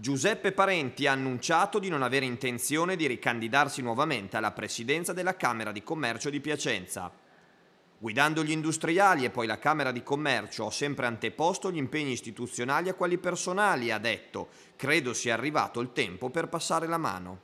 Giuseppe Parenti ha annunciato di non avere intenzione di ricandidarsi nuovamente alla presidenza della Camera di Commercio di Piacenza. Guidando gli industriali e poi la Camera di Commercio ho sempre anteposto gli impegni istituzionali a quelli personali, ha detto. Credo sia arrivato il tempo per passare la mano.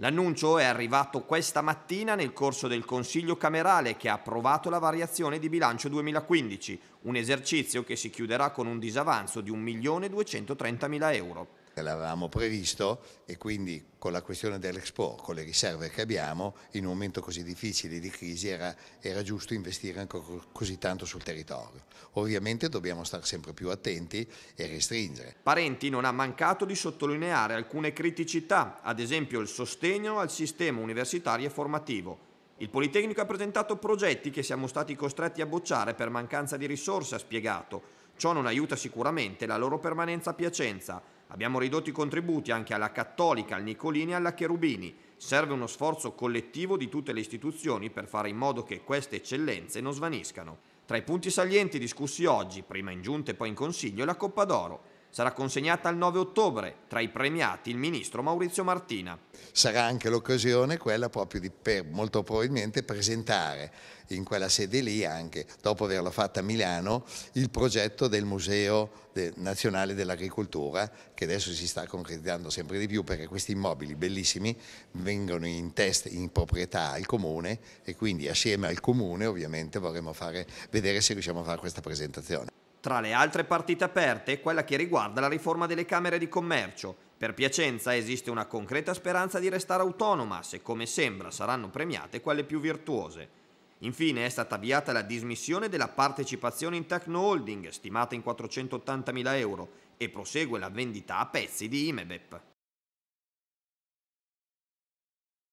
L'annuncio è arrivato questa mattina nel corso del Consiglio camerale che ha approvato la variazione di bilancio 2015, un esercizio che si chiuderà con un disavanzo di 1.230.000 euro l'avevamo previsto e quindi con la questione dell'Expo, con le riserve che abbiamo, in un momento così difficile di crisi era, era giusto investire ancora così tanto sul territorio. Ovviamente dobbiamo stare sempre più attenti e restringere. Parenti non ha mancato di sottolineare alcune criticità, ad esempio il sostegno al sistema universitario e formativo. Il Politecnico ha presentato progetti che siamo stati costretti a bocciare per mancanza di risorse, ha spiegato. Ciò non aiuta sicuramente la loro permanenza a Piacenza, Abbiamo ridotto i contributi anche alla Cattolica, al Nicolini e alla Cherubini. Serve uno sforzo collettivo di tutte le istituzioni per fare in modo che queste eccellenze non svaniscano. Tra i punti salienti discussi oggi, prima in giunta e poi in consiglio, è la Coppa d'Oro sarà consegnata il 9 ottobre, tra i premiati il ministro Maurizio Martina. Sarà anche l'occasione quella proprio di per, molto probabilmente presentare in quella sede lì anche, dopo averla fatta a Milano, il progetto del Museo Nazionale dell'Agricoltura che adesso si sta concretizzando sempre di più perché questi immobili bellissimi vengono in test in proprietà al comune e quindi assieme al comune ovviamente vorremmo fare, vedere se riusciamo a fare questa presentazione tra le altre partite aperte quella che riguarda la riforma delle Camere di Commercio. Per Piacenza esiste una concreta speranza di restare autonoma se, come sembra, saranno premiate quelle più virtuose. Infine è stata avviata la dismissione della partecipazione in Tecno Holding, stimata in 480.000 euro, e prosegue la vendita a pezzi di Imebep.